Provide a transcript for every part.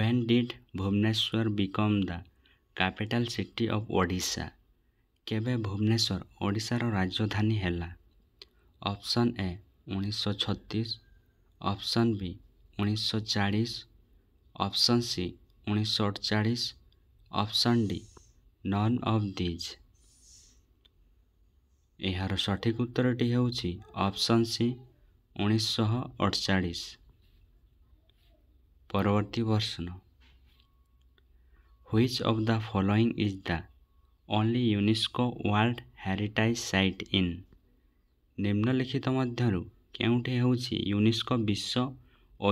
When did Bhubaneswar become the capital city of Odisha? କେବେ ଭୁବନେଶ୍ୱର ଓଡ଼ିଶାର ରାଜଧାନୀ ହେଲା ଅପସନ୍ ଏ ଉଣେଇଶହ ଛତିଶ ଅପସନ୍ ବି ଉଣେଇଶହ ଚାଳିଶ ଅପସନ୍ ସି ଉଣେଇଶହ ଅଠଚାଳିଶ option D none of these ଏହାର ସଠିକ୍ ଉତ୍ତରଟି ହେଉଛି ଅପସନ୍ ସି ଉଣେଇଶହ ଅଠଚାଳିଶ পরবর্তী প্রশ্ন which of the following is the only UNESCO world heritage site in ନିମ୍ନଲିଖିତ ମଧ୍ୟରୁ କେଉଁଠି ହେଉଛି ୟୁନେସ୍କୋ ବିଶ୍ୱ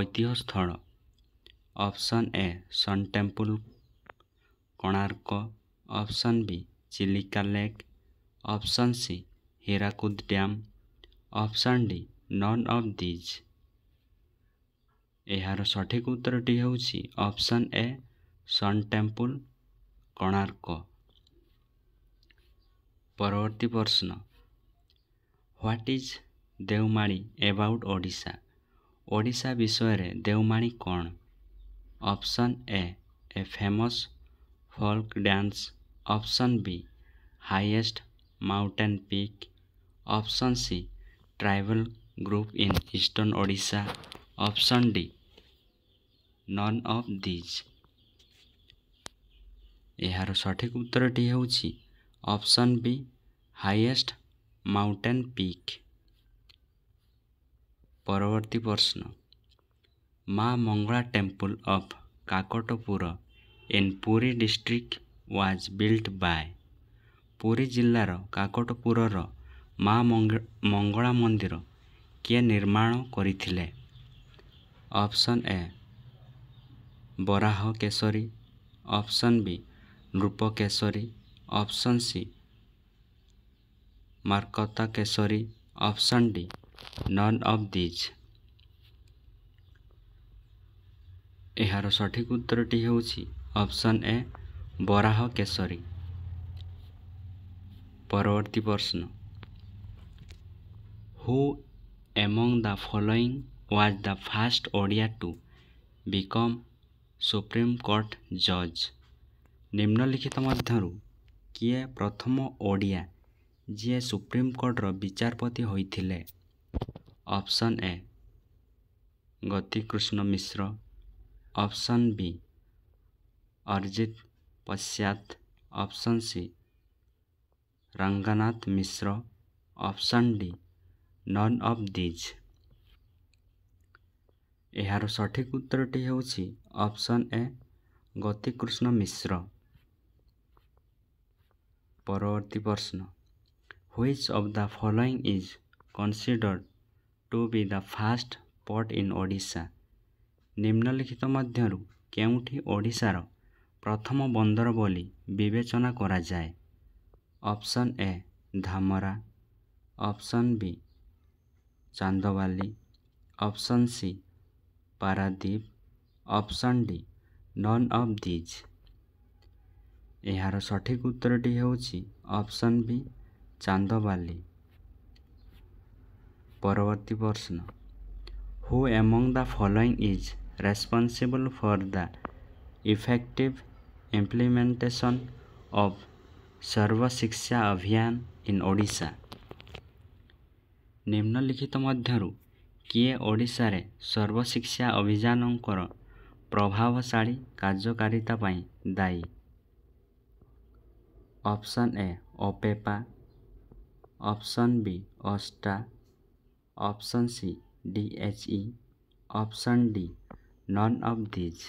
ଐତିହ୍ୟ ସ୍ଥଳ option A sun temple Konark option B Chilika lake option C Hirakud dam option D none of these ଏହାର ସଠିକ ଉତ୍ତରଟି ହେଉଛି option A sun temple Konark ପରବର୍ତ୍ତୀ ପ୍ରଶ୍ନ what is Deomali about Odisha Odisha ବିଷୟରେ ଦେଓମାଳୀ କ'ଣ option A a famous folk dance option B highest mountain peak option C tribal group in eastern Odisha option D none of these ଏହାର ସଠିକ୍ ଉତ୍ତରଟି ହେଉଛି option B highest mountain peak ପରବର୍ତ୍ତୀ ପ୍ରଶ୍ନ Maa Mangala temple of Kakatpur in Puri district was built by Puri ଜିଲ୍ଲାର କାକଟପୁରର ମା ମଙ୍ଗଳା ମନ୍ଦିର କିଏ ନିର୍ମାଣ କରିଥିଲେ option A Varaha Keshari option B Nrupa Keshari option C Markata Keshari option D none of these ଏହାର ସଠିକ ଉତ୍ତରଟି ହେଉଛି ଅପ୍ସନ୍ ଏ ବରାହ କେଶରୀ ପରବର୍ତ୍ତୀ ପ୍ରଶ୍ନ who among the following was the first Odia to become Supreme Court ଜଜ୍ ନିମ୍ନଲିଖିତ ମଧ୍ୟରୁ କିଏ ପ୍ରଥମ ଓଡ଼ିଆ ଯିଏ ସୁପ୍ରିମ୍ କୋର୍ଟର ବିଚାରପତି ହୋଇଥିଲେ option A Gatikrushna Mishra option B Arijit Pasayat option C Ranganath Mishra option D none of these ଏହାର ସଠିକ୍ ଉତ୍ତରଟି ହେଉଛି ଅପସନ୍ ଏ ଗତିକୃଷ୍ଣ ମିଶ୍ର ପରବର୍ତ୍ତୀ ପ୍ରଶ୍ନ which of the following is considered to be the first port in Odisha ନିମ୍ନଲିଖିତ ମଧ୍ୟରୁ କେଉଁଠି ଓଡ଼ିଶାର ପ୍ରଥମ ବନ୍ଦର ବୋଲି ବିବେଚନା କରାଯାଏ option A Dhamra option B Chandbali option C Paradip option D none of these ଏହାର ସଠିକ୍ ଉତ୍ତରଟି ହେଉଛି ଅପସନ୍ ବି ଚାନ୍ଦବାଲି ପରବର୍ତ୍ତୀ ପ୍ରଶ୍ନ who among the following is responsible for the effective implementation of Sarva Shiksha Abhiyan in Odisha ନିମ୍ନଲିଖିତ ମଧ୍ୟରୁ କିଏ ଓଡ଼ିଶାରେ ସର୍ବଶିକ୍ଷା ଅଭିଯାନଙ୍କର ପ୍ରଭାବଶାଳୀ କାର୍ଯ୍ୟକାରିତା ପାଇଁ ଦାୟୀ ଅପସନ୍ ଏ ଅପେପା ଅପସନ୍ ବି ଅଷ୍ଟା option C D H E option D none of these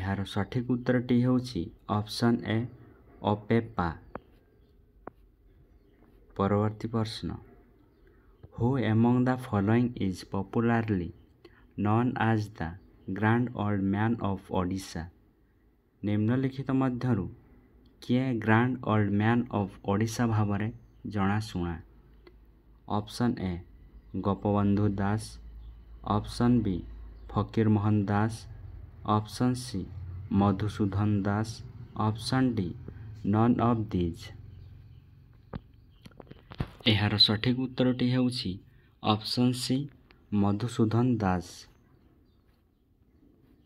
ଏହାର ସଠିକ୍ ଉତ୍ତରଟି ହେଉଛି ଅପସନ୍ ଏ ଅପେପା ପରବର୍ତ୍ତୀ ପ୍ରଶ୍ନ who among the following is popularly known as the grand old man of Odisha? ନିମ୍ନଲିଖିତ ମଧ୍ୟରୁ କିଏ grand old man of Odisha ଭାବରେ ଜଣାଶୁଣା option A Gopabandhu Das option B Fakir Mohan Das option C Madhusudan Das option D none of these ଏହାର ସଠିକ୍ ଉତ୍ତରଟି ହେଉଛି ଅପସନ୍ ସି ମଧୁସୂଦନ ଦାସ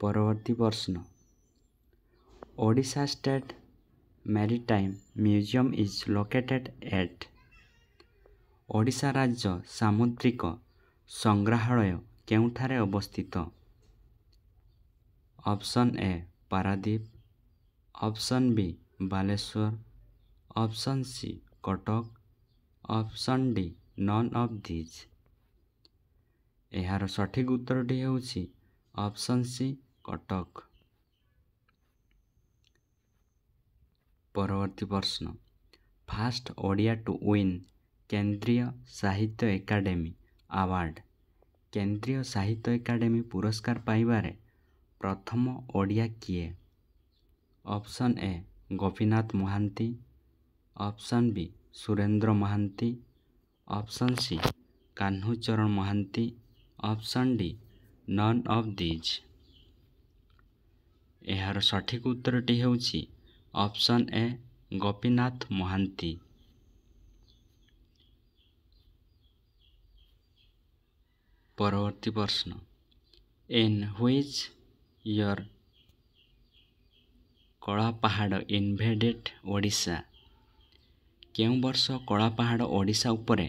ପରବର୍ତ୍ତୀ ପ୍ରଶ୍ନ Odisha state maritime museum is located at Odisha ରାଜ୍ୟ ସାମୁଦ୍ରିକ ସଂଗ୍ରହାଳୟ କେଉଁଠାରେ ଅବସ୍ଥିତ option A Paradip option B Baleswar option C Cuttack of Sunday none of these ଏହାର ସଠିକ୍ ଉତ୍ତରଟି ହେଉଛି ଅପସନ୍ ସି କଟକ ପରବର୍ତ୍ତୀ ପ୍ରଶ୍ନ ଫାଷ୍ଟ ଓଡ଼ିଆ ଟୁ ୱିନ୍ କେନ୍ଦ୍ରୀୟ ସାହିତ୍ୟ ଏକାଡେମୀ ଆୱାର୍ଡ କେନ୍ଦ୍ରୀୟ ସାହିତ୍ୟ ଏକାଡେମୀ ପୁରସ୍କାର ପାଇବାରେ ପ୍ରଥମ ଓଡ଼ିଆ କିଏ option A Gopinath Mohanty option B Surendra Mohanty option C Kanhucharan Mohanty option D none of these ଏହାର ସଠିକ୍ ଉତ୍ତରଟି ହେଉଛି ଅପସନ୍ ଏ ଗୋପୀନାଥ ମହାନ୍ତି ପରବର୍ତ୍ତୀ ପ୍ରଶ୍ନ in which year Kalapahad invaded Odisha କେଉଁ ବର୍ଷ କଳାପାହାଡ଼ ଓଡ଼ିଶା ଉପରେ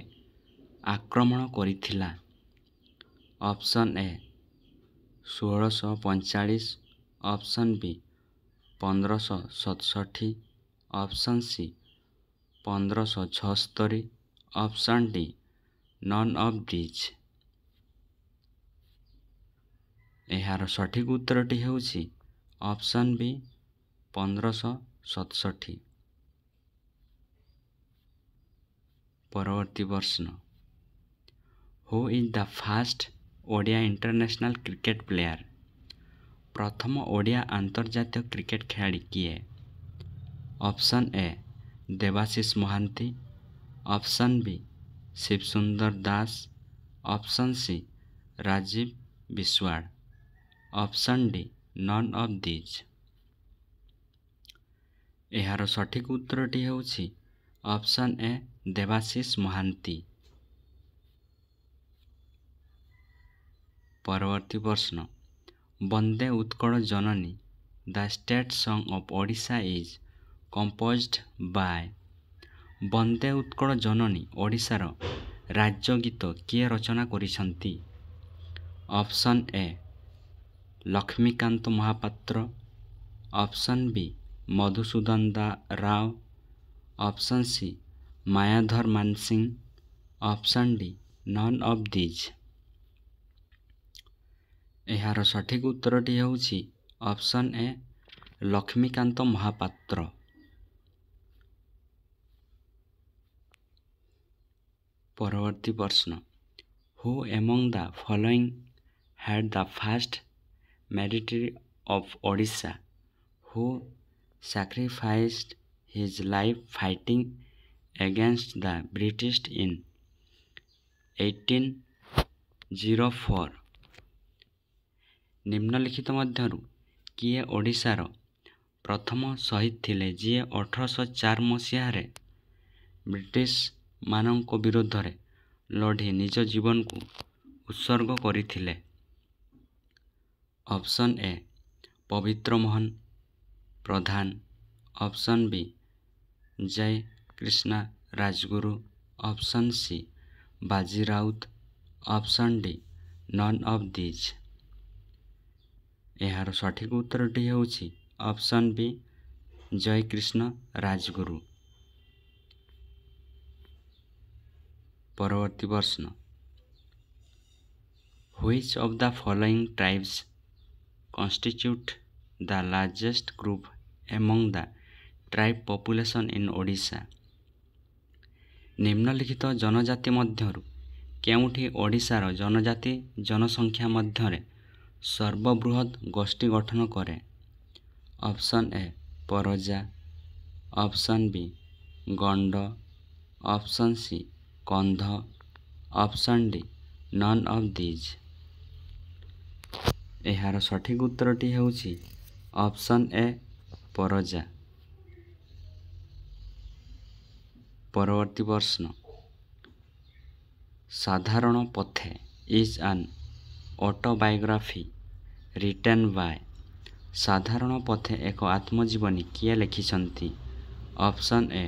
ଆକ୍ରମଣ କରିଥିଲା ଅପସନ୍ ଏ ଷୋହଳଶହ ପଇଁଚାଳିଶ ଅପସନ୍ ବି ପନ୍ଦରଶହ ସତଷଠି ଅପସନ୍ ସି ପନ୍ଦରଶହ ଛଅସ୍ତରି option D none of these ଏହାର ସଠିକ୍ ଉତ୍ତରଟି ହେଉଛି ଅପସନ୍ ବି ପନ୍ଦରଶହ ସତଷଠି ପରବର୍ତ୍ତୀ ପ୍ରଶ୍ନ who is the first Odia international cricket player ପ୍ରଥମ ଓଡ଼ିଆ ଆନ୍ତର୍ଜାତୀୟ କ୍ରିକେଟ୍ ଖେଳାଳି କିଏ option A Debashish Mohanty option B Shivsundar Das option C Rajib Biswal option D none of these ଏହାର ସଠିକ୍ ଉତ୍ତରଟି ହେଉଛି ଅପ୍ସନ୍ ଏ ଦେବାଶିଷ ମହାନ୍ତି ପରବର୍ତ୍ତୀ ପ୍ରଶ୍ନ Bande Utkala Janani the state song of Odisha is composed by Bande Utkala Janani ଓଡ଼ିଶାର ରାଜ୍ୟଗୀତ କିଏ ରଚନା କରିଛନ୍ତି option A Laxmikanta Mohapatra option B Madhusudan ଦା Rao option C Mayadhar Mansingh option D none of these ଏହାର ସଠିକ୍ ଉତ୍ତରଟି ହେଉଛି ଅପସନ୍ ଏ ଲକ୍ଷ୍ମୀକାନ୍ତ ମହାପାତ୍ର ପରବର୍ତ୍ତୀ ପ୍ରଶ୍ନ who among the following had the first martyr of Odisha who sacrificed his life fighting against the British in 1804 ନିମ୍ନଲିଖିତ ମଧ୍ୟରୁ କିଏ ଓଡ଼ିଶାର ପ୍ରଥମ ଶହୀଦ ଥିଲେ ଯିଏ ଅଠରଶହ ଚାରି ମସିହାରେ ବ୍ରିଟିଶମାନଙ୍କ ବିରୋଧରେ ଲଢ଼ି ନିଜ ଜୀବନକୁ ଉତ୍ସର୍ଗ କରିଥିଲେ option A Pabitra Mohan Pradhan option B Jay Krishna Rajguru option C Baji Rout option D none of these ଏହାର ସଠିକ୍ ଉତ୍ତରଟି ହେଉଛି ଅପସନ୍ ବି ଜୟ କ୍ରିଷ୍ଣ ରାଜଗୁରୁ ପରବର୍ତ୍ତୀ ପ୍ରଶ୍ନ which of the following tribes constitute the largest group among the tribe population in Odisha. নিম্নলিখিত জনজাতি ମଧ୍ୟରୁ କେଉଁଠି ଓଡ଼ିଶାର ଜନଜାତି ଜନସଂଖ୍ୟା ମଧ୍ୟରେ ସର୍ବବୃହତ୍ ଗୋଷ୍ଠୀ ଗଠନ କରେ option A Paraja option B Gond option C Kandha option D none of these ଏହାର ସଠିକ୍ ଉତ୍ତରଟି ହେଉଛି ଅପସନ୍ ଏ ପରଜା পরবর্তী প্রশ্ন Sadharana Pathe is an autobiography written by Sadharana Pathe ଏକ ଆତ୍ମଜୀବନୀ କିଏ ଲେଖିଛନ୍ତି option A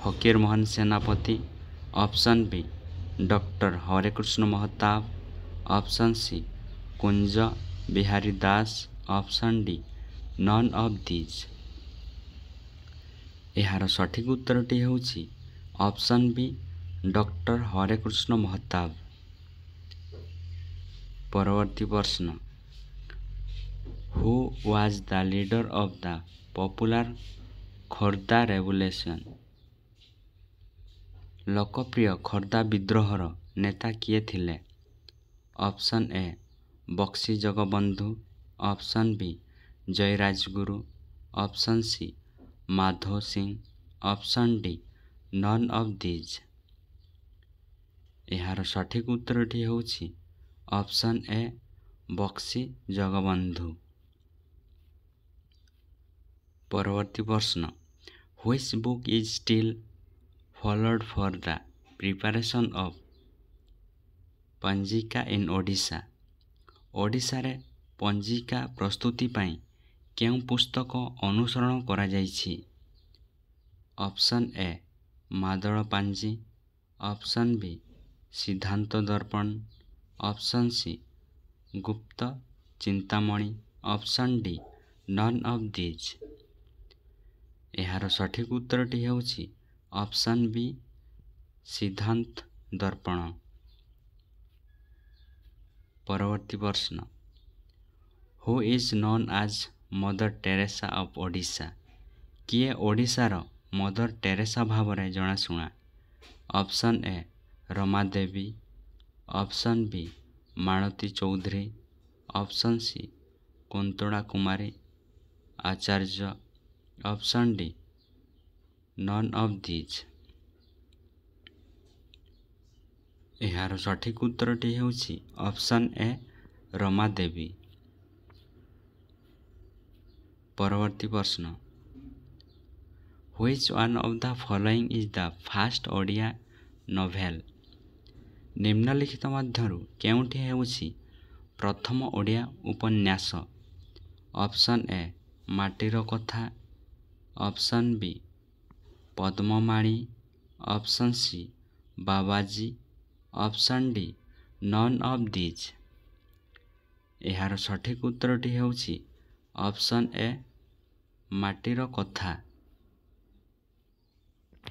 Fakirmohan Senapati option B doctor Harekrushna Mahatab option C Kunja Bihari Das option D none of these ଏହାର ସଠିକ୍ ଉତ୍ତରଟି ହେଉଛି option B doctor Harekrushna Mahatab পরবর্তী প্রশ্ন who was the leader of the popular Khorda revolution ଲୋକପ୍ରିୟ ଖୋର୍ଦ୍ଧା ବିଦ୍ରୋହର ନେତା କିଏ ଥିଲେ option A Bakshi Jagabandhu option B Jayarajguru option C Madho Singh option D none of these ଏହାର ସଠିକ୍ ଉତ୍ତରଟି ହେଉଛି ଅପସନ୍ ଏ ବକ୍ସି ଜଗବନ୍ଧୁ ପରବର୍ତ୍ତୀ ପ୍ରଶ୍ନ which book is still followed for the preparation of Panjika in Odisha ଓଡ଼ିଶାରେ ପଞ୍ଜିକା ପ୍ରସ୍ତୁତି ପାଇଁ କେଉଁ ପୁସ୍ତକ ଅନୁସରଣ କରାଯାଇଛି ଅପସନ୍ ଏ ମାଦଳ ପାଞ୍ଜି option B Siddhanta Darpan option C Gupta Chintamani option D none of these ଏହାର ସଠିକ୍ ଉତ୍ତରଟି ହେଉଛି ଅପସନ୍ ବି ସିଦ୍ଧାନ୍ତ ଦର୍ପଣ ପରବର୍ତ୍ତୀ ପ୍ରଶ୍ନ who is known as Mother Teresa of Odisha କିଏ ଓଡ଼ିଶାର ମଦର ଟେରେସା ଭାବରେ ଜଣାଶୁଣା option A Rama Devi option B Malati Choudhury option C Kuntala Kumari Acharya option D none of these ଏହାର ସଠିକ ଉତ୍ତରଟି ହେଉଛି ଅପସନ୍ ଏ ରମା ଦେବୀ ପରବର୍ତ୍ତୀ ପ୍ରଶ୍ନ which one of the following is the first odia novel ନିମ୍ନଲିଖିତ ମଧ୍ୟରୁ କେଉଁଠି ହେଉଛି ପ୍ରଥମ ଓଡ଼ିଆ ଉପନ୍ୟାସ option A Matira Katha option B Padmamani option C Babaji option D none of these ଏହାର ସଠିକ୍ ଉତ୍ତରଟି ହେଉଛି ଅପ୍ସନ୍ ଏ ମାଟିର କଥା